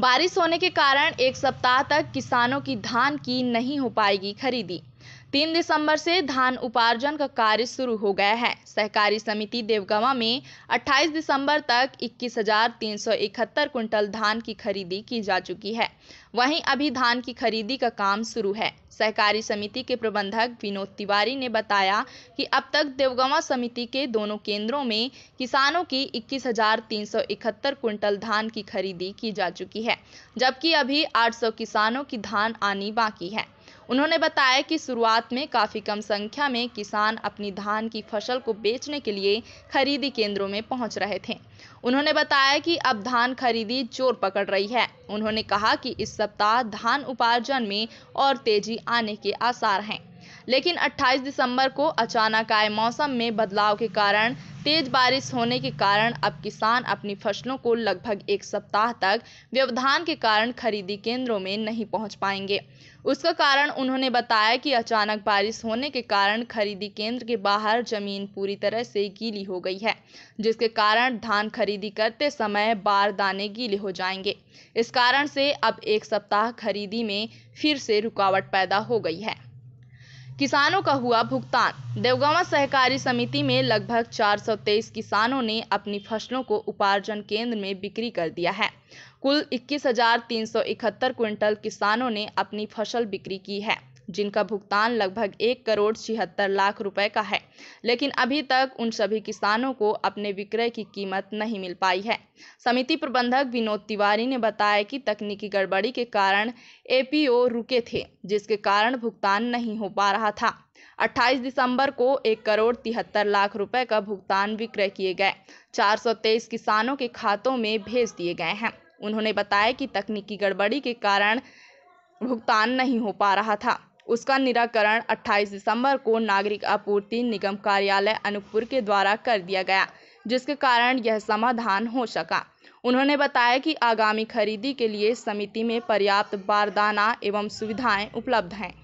बारिश होने के कारण एक सप्ताह तक किसानों की धान की नहीं हो पाएगी खरीदी तीन दिसंबर से धान उपार्जन का कार्य शुरू हो गया है सहकारी समिति देवगवा में 28 दिसंबर तक इक्कीस हजार धान की खरीदी की जा चुकी है वहीं अभी धान की खरीदी का काम शुरू है सहकारी समिति के प्रबंधक विनोद तिवारी ने बताया कि अब तक देवगवा समिति के दोनों केंद्रों में किसानों की इक्कीस कुंटल धान की खरीदी की जा चुकी है जबकि अभी 800 किसानों की धान आनी बाकी है उन्होंने बताया कि शुरुआत में काफ़ी कम संख्या में किसान अपनी धान की फसल को बेचने के लिए खरीदी केंद्रों में पहुंच रहे थे उन्होंने बताया कि अब धान खरीदी जोर पकड़ रही है उन्होंने कहा कि इस सप्ताह धान उपार्जन में और तेजी आने के आसार हैं लेकिन 28 दिसंबर को अचानक आए मौसम में बदलाव के कारण तेज बारिश होने के कारण अब किसान अपनी फसलों को लगभग एक सप्ताह तक व्यवधान के कारण खरीदी केंद्रों में नहीं पहुंच पाएंगे उसका कारण उन्होंने बताया कि अचानक बारिश होने के कारण खरीदी केंद्र के बाहर जमीन पूरी तरह से गीली हो गई है जिसके कारण धान खरीदी करते समय बार दाने गीले हो जाएंगे इस कारण से अब एक सप्ताह खरीदी में फिर से रुकावट पैदा हो गई है किसानों का हुआ भुगतान देवगावा सहकारी समिति में लगभग 423 किसानों ने अपनी फसलों को उपार्जन केंद्र में बिक्री कर दिया है कुल 21,371 क्विंटल किसानों ने अपनी फसल बिक्री की है जिनका भुगतान लगभग एक करोड़ छिहत्तर लाख रुपए का है लेकिन अभी तक उन सभी किसानों को अपने विक्रय की कीमत नहीं मिल पाई है समिति प्रबंधक विनोद तिवारी ने बताया कि तकनीकी गड़बड़ी के कारण एपीओ रुके थे जिसके कारण भुगतान नहीं हो पा रहा था 28 दिसंबर को एक करोड़ तिहत्तर लाख रुपए का भुगतान विक्रय किए गए 423 किसानों के खातों में भेज दिए गए हैं उन्होंने बताया कि तकनीकी गड़बड़ी के कारण भुगतान नहीं हो पा रहा था उसका निराकरण 28 दिसंबर को नागरिक आपूर्ति निगम कार्यालय अनूपपुर के द्वारा कर दिया गया जिसके कारण यह समाधान हो सका उन्होंने बताया कि आगामी खरीदी के लिए समिति में पर्याप्त बारदाना एवं सुविधाएं उपलब्ध हैं